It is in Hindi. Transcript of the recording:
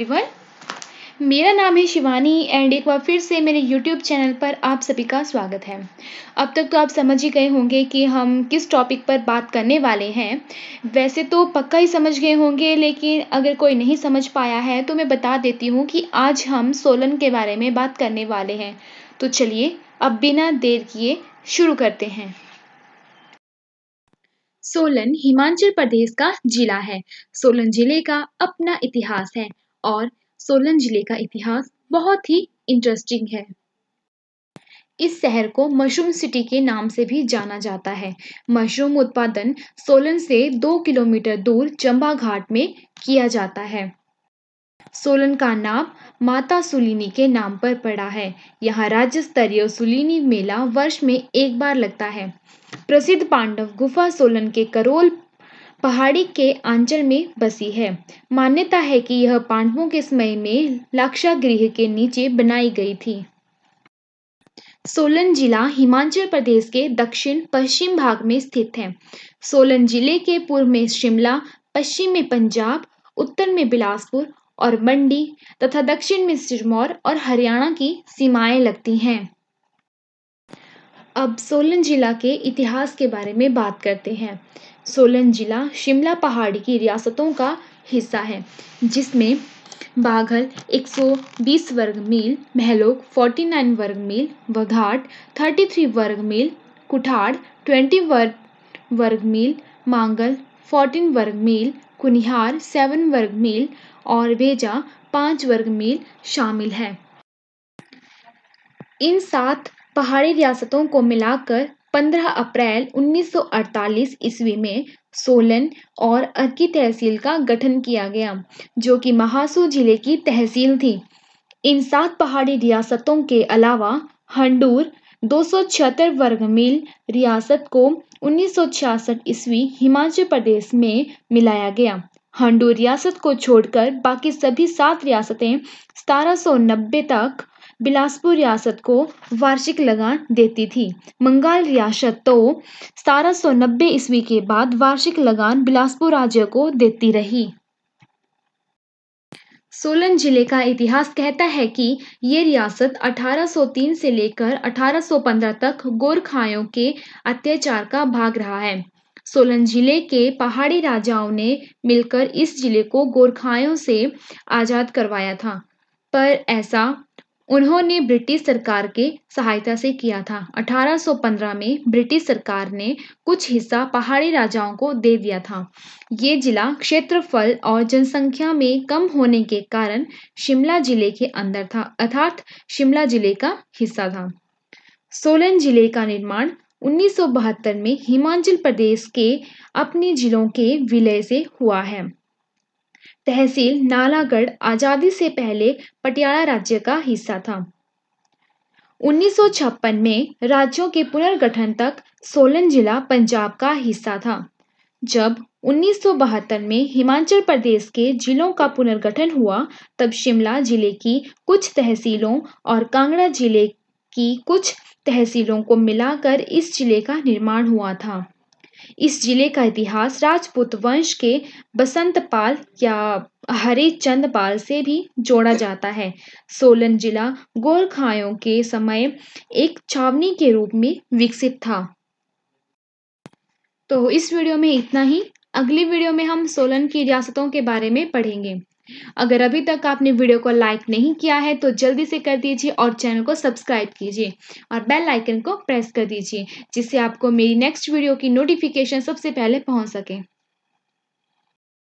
एवरीवन मेरा नाम है शिवानी एंड एक बार फिर से मेरे यूट्यूब चैनल पर आप सभी का स्वागत है अब तक तो आप समझ ही गए होंगे कि हम किस टॉपिक पर बात करने वाले हैं वैसे तो पक्का ही समझ गए होंगे लेकिन अगर कोई नहीं समझ पाया है तो मैं बता देती हूँ कि आज हम सोलन के बारे में बात करने वाले हैं तो चलिए अब बिना देर किए शुरू करते हैं सोलन हिमाचल प्रदेश का जिला है सोलन जिले का अपना इतिहास है और सोलन जिले का इतिहास बहुत ही इंटरेस्टिंग है इस शहर को मशरूम सिटी के नाम से भी जाना जाता है मशरूम उत्पादन सोलन से दो किलोमीटर दूर चंबा घाट में किया जाता है सोलन का नाम माता सुलिनी के नाम पर पड़ा है यहाँ राज्य स्तरीय सुलिनी मेला वर्ष में एक बार लगता है प्रसिद्ध पांडव गुफा सोलन के करोल पहाड़ी के आंचल में बसी है मान्यता है कि यह पांडवों के समय में लाक्षागृह के नीचे बनाई गई थी सोलन जिला हिमाचल प्रदेश के दक्षिण पश्चिम भाग में स्थित है सोलन जिले के पूर्व में शिमला पश्चिम में पंजाब उत्तर में बिलासपुर और मंडी तथा दक्षिण में सिरमौर और हरियाणा की सीमाएं लगती हैं अब सोलन जिला के इतिहास के बारे में बात करते हैं सोलन जिला शिमला पहाड़ी की रियासतों का हिस्सा है जिसमें बाघल 120 वर्ग मील महलोक 49 वर्ग मील वघाट 33 वर्ग मील कुठाड़ 20 वर्ग वर्ग मील मांगल 14 वर्ग मील कुनिहार 7 वर्ग मील और वेजा 5 वर्ग मील शामिल है इन सात पहाड़ी रियासतों को मिलाकर 15 अप्रैल 1948 ईस्वी में सोलन और अर्की तहसील का गठन किया गया जो कि महासू जिले की तहसील थी इन सात पहाड़ी रियासतों के अलावा हंडूर दो वर्ग मील रियासत को 1966 ईस्वी हिमाचल प्रदेश में मिलाया गया हंडूर रियासत को छोड़कर बाकी सभी सात रियासतें सतारह तक बिलासपुर रियासत को वार्षिक लगान देती थी बंगाल रियासत तो सतारह सौ नब्बे ईस्वी के बाद वार्षिक लगान बिलासपुर राज्य को देती रही सोलन जिले का इतिहास कहता है कि ये रियासत 1803 से लेकर 1815 तक गोरखाओं के अत्याचार का भाग रहा है सोलन जिले के पहाड़ी राजाओं ने मिलकर इस जिले को गोरखाओं से आज़ाद करवाया था पर ऐसा उन्होंने ब्रिटिश सरकार के सहायता से किया था 1815 में ब्रिटिश सरकार ने कुछ हिस्सा पहाड़ी राजाओं को दे दिया था ये जिला क्षेत्रफल और जनसंख्या में कम होने के कारण शिमला जिले के अंदर था अर्थात शिमला जिले का हिस्सा था सोलन जिले का निर्माण 1972 में हिमाचल प्रदेश के अपने जिलों के विलय से हुआ है तहसील नालागढ़ आज़ादी से पहले पटियाला राज्य का हिस्सा था 1956 में राज्यों के पुनर्गठन तक सोलन जिला पंजाब का हिस्सा था जब 1972 में हिमाचल प्रदेश के जिलों का पुनर्गठन हुआ तब शिमला जिले की कुछ तहसीलों और कांगड़ा जिले की कुछ तहसीलों को मिलाकर इस जिले का निर्माण हुआ था इस जिले का इतिहास राजपूत वंश के बसंतपाल या हरिचंद पाल से भी जोड़ा जाता है सोलन जिला गोरखायों के समय एक छावनी के रूप में विकसित था तो इस वीडियो में इतना ही अगली वीडियो में हम सोलन की रियासतों के बारे में पढ़ेंगे अगर अभी तक आपने वीडियो को लाइक नहीं किया है तो जल्दी से कर दीजिए और चैनल को सब्सक्राइब कीजिए और बेल आइकन को प्रेस कर दीजिए जिससे आपको मेरी नेक्स्ट वीडियो की नोटिफिकेशन सबसे पहले पहुंच सके